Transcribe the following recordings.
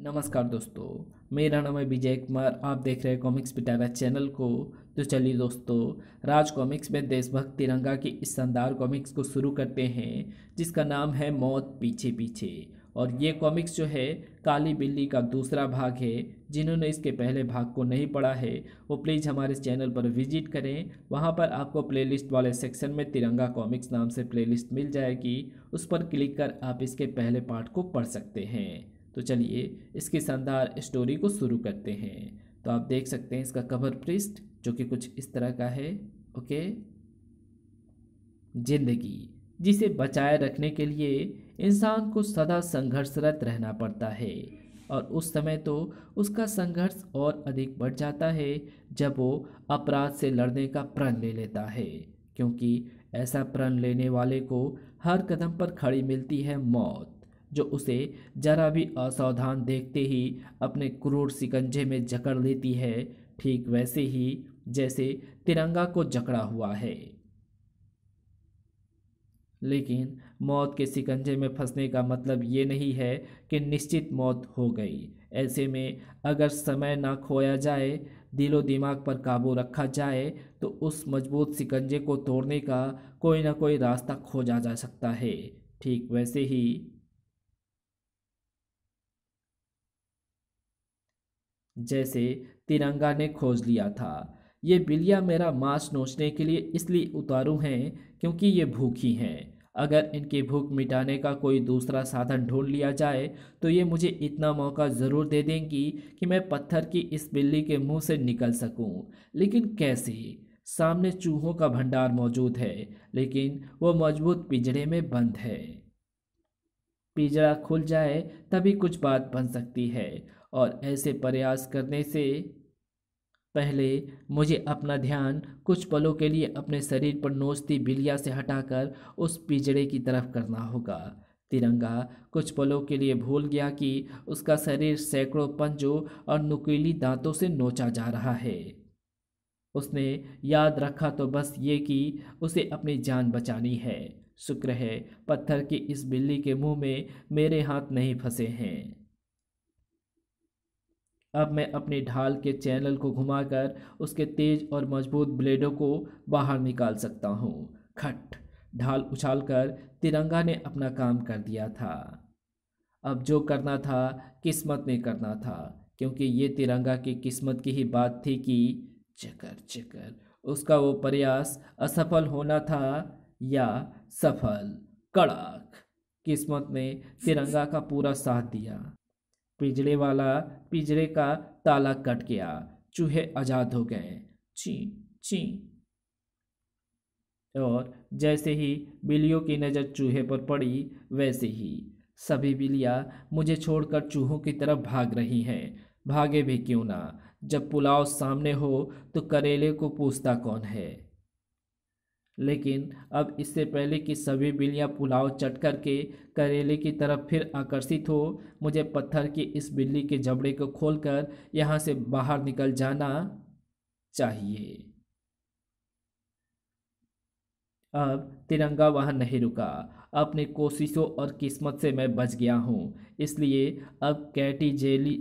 नमस्कार दोस्तों मेरा नाम है विजय कुमार आप देख रहे हैं कॉमिक्स पिटारा चैनल को तो चलिए दोस्तों राज कॉमिक्स में देशभक्त तिरंगा की इस शानदार कॉमिक्स को शुरू करते हैं जिसका नाम है मौत पीछे पीछे और ये कॉमिक्स जो है काली बिल्ली का दूसरा भाग है जिन्होंने इसके पहले भाग को नहीं पढ़ा है वो प्लीज़ हमारे चैनल पर विजिट करें वहाँ पर आपको प्लेलिस्ट वाले सेक्शन में तिरंगा कॉमिक्स नाम से प्लेलिस्ट मिल जाएगी उस पर क्लिक कर आप इसके पहले पार्ट को पढ़ सकते हैं तो चलिए इसकी शानदार स्टोरी को शुरू करते हैं तो आप देख सकते हैं इसका कवर पृष्ठ जो कि कुछ इस तरह का है ओके जिंदगी जिसे बचाए रखने के लिए इंसान को सदा संघर्षरत रहना पड़ता है और उस समय तो उसका संघर्ष और अधिक बढ़ जाता है जब वो अपराध से लड़ने का प्रण ले लेता है क्योंकि ऐसा प्रण लेने वाले को हर कदम पर खड़ी मिलती है मौत जो उसे जरा भी असावधान देखते ही अपने क्रूर सिकंजे में जकड़ लेती है ठीक वैसे ही जैसे तिरंगा को जकड़ा हुआ है लेकिन मौत के सिकंजे में फंसने का मतलब ये नहीं है कि निश्चित मौत हो गई ऐसे में अगर समय ना खोया जाए दिलो दिमाग पर काबू रखा जाए तो उस मजबूत सिकंजे को तोड़ने का कोई ना कोई रास्ता खोजा जा सकता है ठीक वैसे ही जैसे तिरंगा ने खोज लिया था ये बिल्लियाँ मेरा मांस नोचने के लिए इसलिए उतारू हैं क्योंकि ये भूखी हैं अगर इनकी भूख मिटाने का कोई दूसरा साधन ढूंढ लिया जाए तो ये मुझे इतना मौका ज़रूर दे देंगी कि मैं पत्थर की इस बिल्ली के मुंह से निकल सकूं। लेकिन कैसे सामने चूहों का भंडार मौजूद है लेकिन वो मजबूत पिंजड़े में बंद है पिजड़ा खुल जाए तभी कुछ बात बन सकती है और ऐसे प्रयास करने से पहले मुझे अपना ध्यान कुछ पलों के लिए अपने शरीर पर नोचती बिलिया से हटाकर उस पिजड़े की तरफ करना होगा तिरंगा कुछ पलों के लिए भूल गया कि उसका शरीर सैकड़ों पंजों और नुकीली दांतों से नोचा जा रहा है उसने याद रखा तो बस ये कि उसे अपनी जान बचानी है शुक्र है पत्थर की इस बिल्ली के मुंह में मेरे हाथ नहीं फंसे हैं अब मैं अपने ढाल के चैनल को घुमाकर उसके तेज और मजबूत ब्लेडों को बाहर निकाल सकता हूँ खट ढाल उछालकर तिरंगा ने अपना काम कर दिया था अब जो करना था किस्मत ने करना था क्योंकि ये तिरंगा की किस्मत की ही बात थी कि चकर चकर उसका वो प्रयास असफल होना था या सफल कड़ाक किस्मत ने तिरंगा का पूरा साथ दिया पिजड़े वाला पिजड़े का ताला कट गया चूहे आज़ाद हो गए ची ची और जैसे ही बिल्लियों की नज़र चूहे पर पड़ी वैसे ही सभी बिल्लियाँ मुझे छोड़कर चूहों की तरफ भाग रही हैं भागे भी क्यों ना जब पुलाव सामने हो तो करेले को पूछता कौन है लेकिन अब इससे पहले कि सभी बिल्लियाँ पुलाव चट कर के करेले की तरफ फिर आकर्षित हो मुझे पत्थर की इस बिल्ली के जबड़े को खोलकर यहाँ से बाहर निकल जाना चाहिए अब तिरंगा वहाँ नहीं रुका अपने कोशिशों और किस्मत से मैं बच गया हूँ इसलिए अब कैटी जेली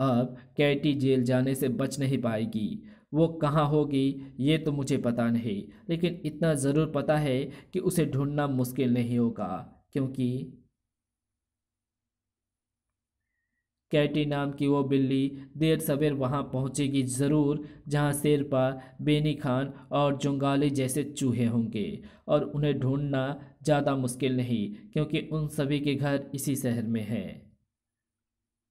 अब कैटी जेल जाने से बच नहीं पाएगी वो कहाँ होगी ये तो मुझे पता नहीं लेकिन इतना ज़रूर पता है कि उसे ढूंढना मुश्किल नहीं होगा क्योंकि कैटी नाम की वो बिल्ली देर सवेर वहाँ पहुँचेगी ज़रूर जहाँ शेरपा बेनी खान और जुंगाली जैसे चूहे होंगे और उन्हें ढूंढना ज़्यादा मुश्किल नहीं क्योंकि उन सभी के घर इसी शहर में हैं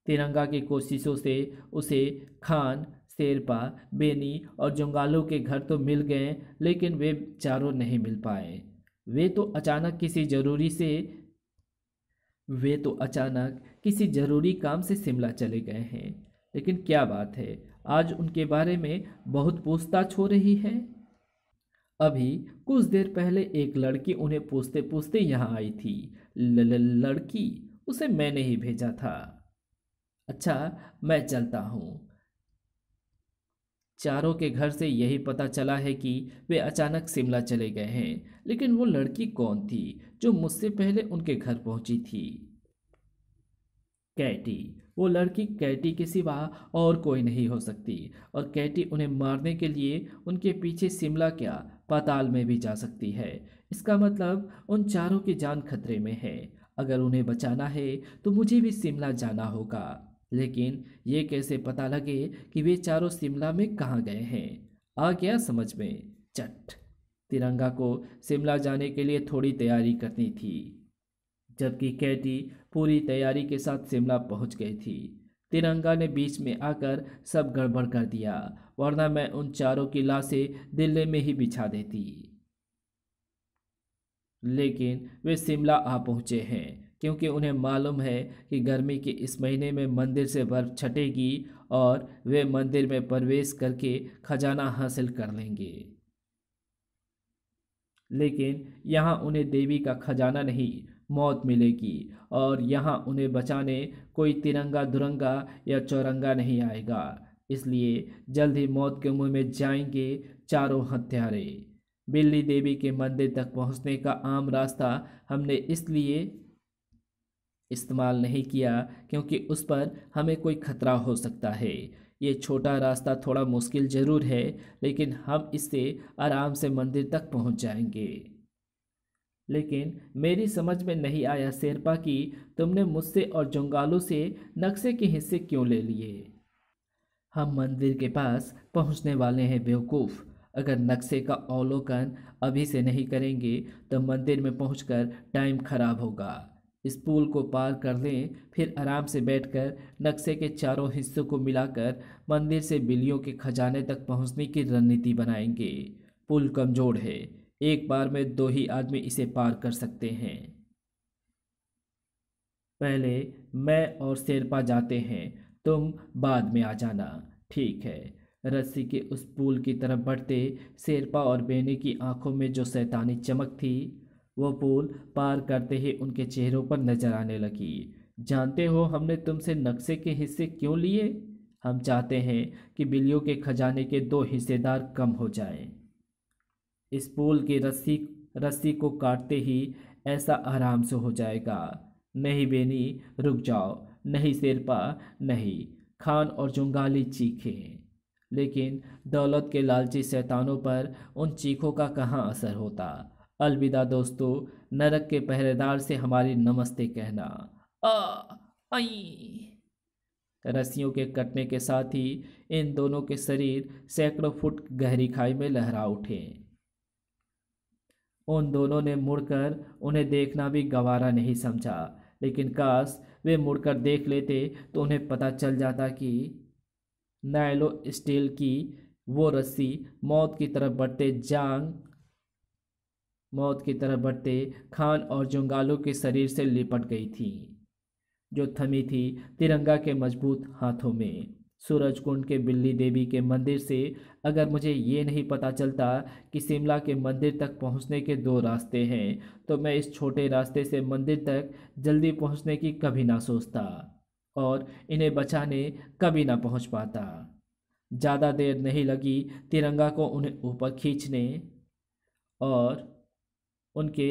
तिरंगा की कोशिशों से उसे खान शेरपा बेनी और जंगालों के घर तो मिल गए लेकिन वे चारों नहीं मिल पाए वे तो अचानक किसी जरूरी से वे तो अचानक किसी जरूरी काम से शिमला चले गए हैं लेकिन क्या बात है आज उनके बारे में बहुत पूछताछ हो रही है अभी कुछ देर पहले एक लड़की उन्हें पूछते पूछते यहाँ आई थी ल -ल लड़की उसे मैंने ही भेजा था अच्छा मैं चलता हूँ चारों के घर से यही पता चला है कि वे अचानक शिमला चले गए हैं लेकिन वो लड़की कौन थी जो मुझसे पहले उनके घर पहुंची थी कैटी वो लड़की कैटी के सिवा और कोई नहीं हो सकती और कैटी उन्हें मारने के लिए उनके पीछे शिमला क्या पाताल में भी जा सकती है इसका मतलब उन चारों की जान खतरे में है अगर उन्हें बचाना है तो मुझे भी शिमला जाना होगा लेकिन ये कैसे पता लगे कि वे चारों शिमला में कहाँ गए हैं आ गया समझ में चट तिरंगा को शिमला जाने के लिए थोड़ी तैयारी करनी थी जबकि कैटी पूरी तैयारी के साथ शिमला पहुंच गई थी तिरंगा ने बीच में आकर सब गड़बड़ कर दिया वरना मैं उन चारों की लाशें दिल्ली में ही बिछा देती लेकिन वे शिमला आ पहुँचे हैं क्योंकि उन्हें मालूम है कि गर्मी के इस महीने में मंदिर से बर्फ छटेगी और वे मंदिर में प्रवेश करके खजाना हासिल कर लेंगे लेकिन यहाँ उन्हें देवी का खजाना नहीं मौत मिलेगी और यहाँ उन्हें बचाने कोई तिरंगा दुरंगा या चौरंगा नहीं आएगा इसलिए जल्द ही मौत के मुंह में जाएंगे चारों हत्यारे बिल्ली देवी के मंदिर तक पहुँचने का आम रास्ता हमने इसलिए इस्तेमाल नहीं किया क्योंकि उस पर हमें कोई खतरा हो सकता है ये छोटा रास्ता थोड़ा मुश्किल ज़रूर है लेकिन हम इससे आराम से मंदिर तक पहुंच जाएंगे लेकिन मेरी समझ में नहीं आया शेरपा कि तुमने मुझसे और जंगालों से नक्शे के हिस्से क्यों ले लिए हम मंदिर के पास पहुंचने वाले हैं बेवकूफ़ अगर नक्शे का अवलोकन अभी से नहीं करेंगे तो मंदिर में पहुंचकर टाइम खराब होगा इस पुल को पार कर लें फिर आराम से बैठकर नक्शे के चारों हिस्सों को मिलाकर मंदिर से बिल्लियों के खजाने तक पहुंचने की रणनीति बनाएंगे पुल कमज़ोर है एक बार में दो ही आदमी इसे पार कर सकते हैं पहले मैं और शेरपा जाते हैं तुम बाद में आ जाना ठीक है रस्सी के उस पुल की तरफ बढ़ते शेरपा और बेनी की आंखों में जो सैतानी चमक थी वो पुल पार करते ही उनके चेहरों पर नजर आने लगी जानते हो हमने तुमसे नक्शे के हिस्से क्यों लिए हम चाहते हैं कि बिल्लियों के खजाने के दो हिस्सेदार कम हो जाएं। इस पुल की रस्सी रस्सी को काटते ही ऐसा आराम से हो जाएगा नहीं बेनी रुक जाओ नहीं शेरपा नहीं खान और जुंगाली चीखे लेकिन दौलत के लालची शैतानों पर उन चीखों का कहाँ असर होता अलविदा दोस्तों नरक के पहरेदार से हमारी नमस्ते कहना आ रस्सियों के कटने के साथ ही इन दोनों के शरीर सैकड़ों फुट गहरी खाई में लहरा उठे उन दोनों ने मुड़कर उन्हें देखना भी गवारा नहीं समझा लेकिन काश वे मुड़कर देख लेते तो उन्हें पता चल जाता कि नायलो स्टील की वो रस्सी मौत की तरफ बढ़ते जांग मौत की तरफ बढ़ते खान और जंगालों के शरीर से लिपट गई थी जो थमी थी तिरंगा के मजबूत हाथों में सूरज कुंड के बिल्ली देवी के मंदिर से अगर मुझे ये नहीं पता चलता कि शिमला के मंदिर तक पहुंचने के दो रास्ते हैं तो मैं इस छोटे रास्ते से मंदिर तक जल्दी पहुंचने की कभी ना सोचता और इन्हें बचाने कभी ना पहुंच पाता ज़्यादा देर नहीं लगी तिरंगा को उन्हें ऊपर खींचने और उनके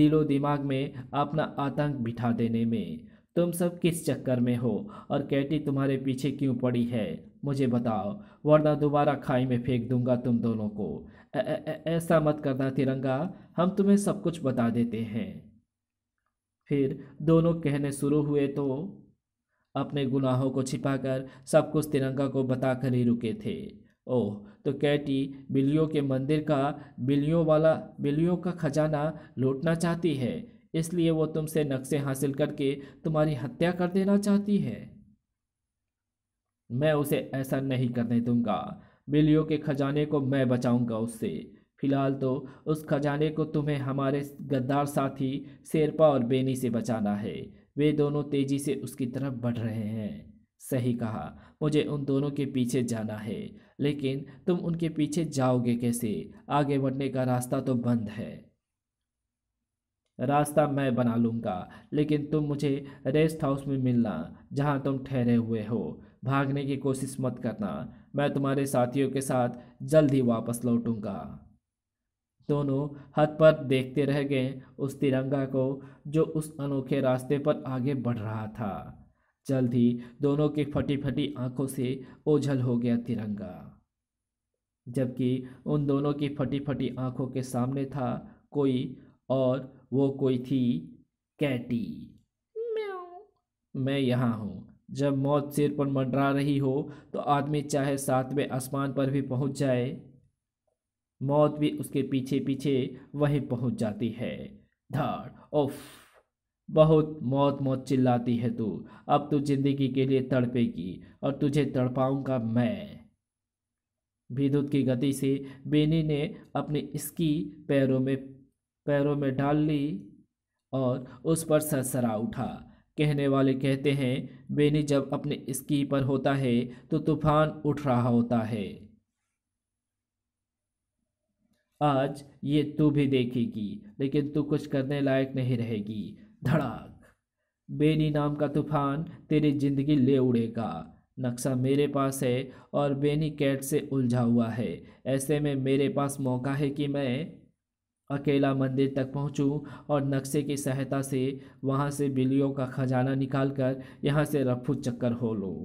दिलो दिमाग में अपना आतंक बिठा देने में तुम सब किस चक्कर में हो और कैटी तुम्हारे पीछे क्यों पड़ी है मुझे बताओ वरना दोबारा खाई में फेंक दूंगा तुम दोनों को ऐसा मत करना तिरंगा हम तुम्हें सब कुछ बता देते हैं फिर दोनों कहने शुरू हुए तो अपने गुनाहों को छिपाकर सब कुछ तिरंगा को बताकर ही रुके थे ओह तो कैटी बिल्लियों के मंदिर का बिल्लियों वाला बिल्लियों का खजाना लूटना चाहती है इसलिए वो तुमसे नक्शे हासिल करके तुम्हारी हत्या कर देना चाहती है मैं उसे ऐसा नहीं करने दूंगा बिल्लियों के खजाने को मैं बचाऊंगा उससे फिलहाल तो उस खजाने को तुम्हें हमारे गद्दार साथी शेरपा और बेनी से बचाना है वे दोनों तेजी से उसकी तरफ बढ़ रहे हैं सही कहा मुझे उन दोनों के पीछे जाना है लेकिन तुम उनके पीछे जाओगे कैसे आगे बढ़ने का रास्ता तो बंद है रास्ता मैं बना लूँगा लेकिन तुम मुझे रेस्ट हाउस में मिलना जहाँ तुम ठहरे हुए हो भागने की कोशिश मत करना मैं तुम्हारे साथियों के साथ जल्द ही वापस लौटूंगा दोनों हद पर देखते रह गए उस तिरंगा को जो उस अनोखे रास्ते पर आगे बढ़ रहा था जल्द ही दोनों की फटी फटी आंखों से ओझल हो गया तिरंगा जबकि उन दोनों की फटी फटी आंखों के सामने था कोई और वो कोई थी कैटी मैं यहाँ हूँ जब मौत सिर पर मंडरा रही हो तो आदमी चाहे सातवें आसमान पर भी पहुँच जाए मौत भी उसके पीछे पीछे वहीं पहुँच जाती है धाड़ ओफ बहुत मौत मौत चिल्लाती है तू अब तू जिंदगी के लिए तड़पेगी और तुझे तड़पाऊंगा मैं विद्युत की गति से बेनी ने अपनी स्की पैरों में पैरों में डाल ली और उस पर सरसरा उठा कहने वाले कहते हैं बेनी जब अपने स्की पर होता है तो तूफान उठ रहा होता है आज ये तू भी देखेगी लेकिन तू कुछ करने लायक नहीं रहेगी धड़ाक बेनी नाम का तूफान तेरी जिंदगी ले उड़ेगा नक्शा मेरे पास है और बेनी कैट से उलझा हुआ है ऐसे में मेरे पास मौका है कि मैं अकेला मंदिर तक पहुंचूं और नक्शे की सहायता से वहां से बिल्लियों का खजाना निकालकर यहां से रफू चक्कर हो लूँ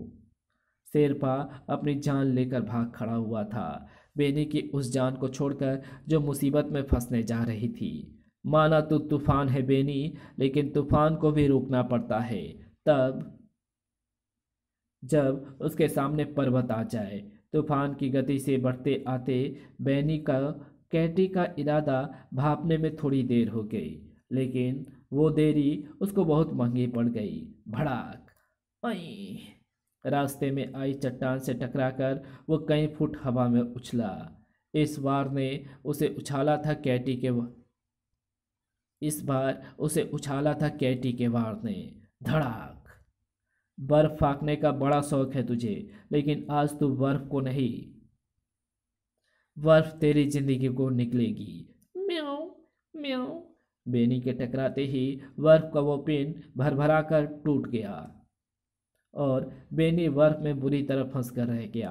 शेरपा अपनी जान लेकर भाग खड़ा हुआ था बेनी की उस जान को छोड़कर जो मुसीबत में फंसने जा रही थी माना तो तूफ़ान है बेनी लेकिन तूफ़ान को भी रोकना पड़ता है तब जब उसके सामने पर्वत आ जाए तूफान की गति से बढ़ते आते बैनी का कैटी का इरादा भापने में थोड़ी देर हो गई लेकिन वो देरी उसको बहुत महंगी पड़ गई भड़ाक रास्ते में आई चट्टान से टकराकर वो कई फुट हवा में उछला इस बार ने उसे उछाला था कैटी के इस बार उसे उछाला था कैटी के वार ने धड़ाक बर्फ़ फाँकने का बड़ा शौक़ है तुझे लेकिन आज तू बर्फ़ को नहीं बर्फ़ तेरी ज़िंदगी को निकलेगी म्याओ म्याओ बेनी के टकराते ही बर्फ़ का वो पिन भर भरा कर टूट गया और बेनी बर्फ़ में बुरी तरह फंस कर रह गया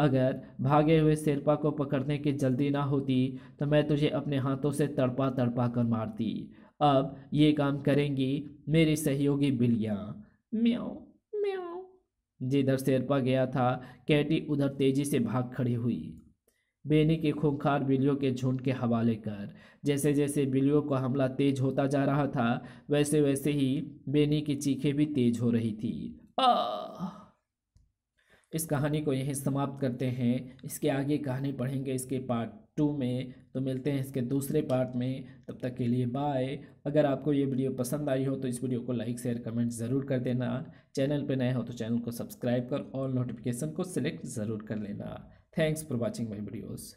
अगर भागे हुए शेरपा को पकड़ने की जल्दी ना होती तो मैं तुझे अपने हाथों से तड़पा तड़पा कर मारती अब ये काम करेंगी मेरी सहयोगी बिल्लियाँ म्याओ जिधर शेरपा गया था कैटी उधर तेजी से भाग खड़ी हुई बेनी की खूंखार बिल्लियों के झुंड के हवाले कर जैसे जैसे बिल्लियों का हमला तेज होता जा रहा था वैसे वैसे ही बेनी की चीखें भी तेज हो रही थी आ! इस कहानी को यहीं समाप्त करते हैं इसके आगे कहानी पढ़ेंगे इसके पार्ट टू में तो मिलते हैं इसके दूसरे पार्ट में तब तक के लिए बाय अगर आपको ये वीडियो पसंद आई हो तो इस वीडियो को लाइक शेयर कमेंट ज़रूर कर देना चैनल पर नए हो तो चैनल को सब्सक्राइब कर और नोटिफिकेशन को सिलेक्ट ज़रूर कर लेना thanks for watching my videos